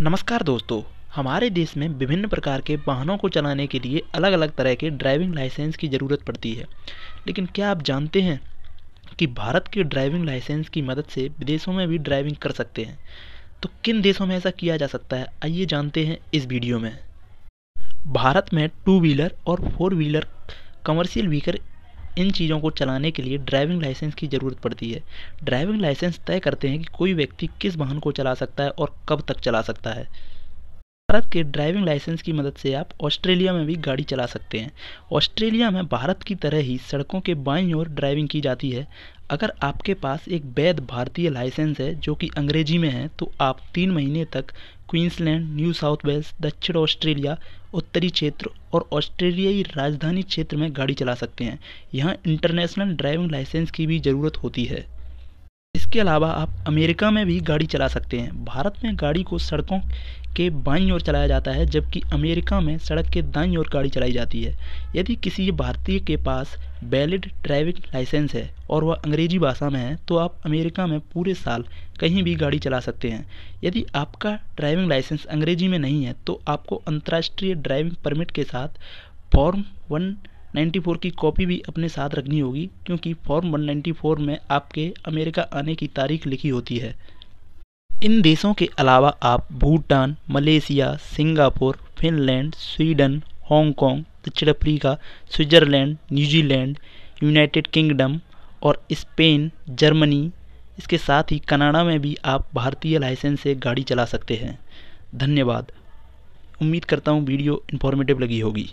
नमस्कार दोस्तों हमारे देश में विभिन्न प्रकार के वाहनों को चलाने के लिए अलग अलग तरह के ड्राइविंग लाइसेंस की ज़रूरत पड़ती है लेकिन क्या आप जानते हैं कि भारत के ड्राइविंग लाइसेंस की मदद से विदेशों में भी ड्राइविंग कर सकते हैं तो किन देशों में ऐसा किया जा सकता है आइए जानते हैं इस वीडियो में भारत में टू व्हीलर और फोर व्हीलर कमर्शियल व्हीकल इन चीज़ों को चलाने के लिए ड्राइविंग लाइसेंस की ज़रूरत पड़ती है ड्राइविंग लाइसेंस तय करते हैं कि कोई व्यक्ति किस वाहन को चला सकता है और कब तक चला सकता है भारत के ड्राइविंग लाइसेंस की मदद से आप ऑस्ट्रेलिया में भी गाड़ी चला सकते हैं ऑस्ट्रेलिया में भारत की तरह ही सड़कों के बाईं ओर ड्राइविंग की जाती है अगर आपके पास एक वैध भारतीय लाइसेंस है जो कि अंग्रेजी में है तो आप तीन महीने तक क्वींसलैंड न्यू साउथ वेल्स दक्षिण ऑस्ट्रेलिया उत्तरी क्षेत्र और ऑस्ट्रेलियाई राजधानी क्षेत्र में गाड़ी चला सकते हैं यहाँ इंटरनेशनल ड्राइविंग लाइसेंस की भी ज़रूरत होती है इसके अलावा आप अमेरिका में भी गाड़ी चला सकते हैं भारत में गाड़ी को सड़कों के बाईं ओर चलाया जाता है जबकि अमेरिका में सड़क के दाईं ओर गाड़ी चलाई जाती है यदि किसी भारतीय के पास वैलिड ड्राइविंग लाइसेंस है और वह अंग्रेजी भाषा में है तो आप अमेरिका में पूरे साल कहीं भी गाड़ी चला सकते हैं यदि आपका ड्राइविंग लाइसेंस अंग्रेजी में नहीं है तो आपको अंतर्राष्ट्रीय ड्राइविंग परमिट के साथ फॉर्म वन 94 की कॉपी भी अपने साथ रखनी होगी क्योंकि फॉर्म 194 में आपके अमेरिका आने की तारीख लिखी होती है इन देशों के अलावा आप Bhutan Malaysia Singapore Finland Sweden Hong Kong दक्षिण Africa Switzerland New Zealand United Kingdom और स्पेन जर्मनी इसके साथ ही कनाडा में भी आप भारतीय लाइसेंस से गाड़ी चला सकते हैं धन्यवाद उम्मीद करता हूँ वीडियो इन्फॉर्मेटिव लगी होगी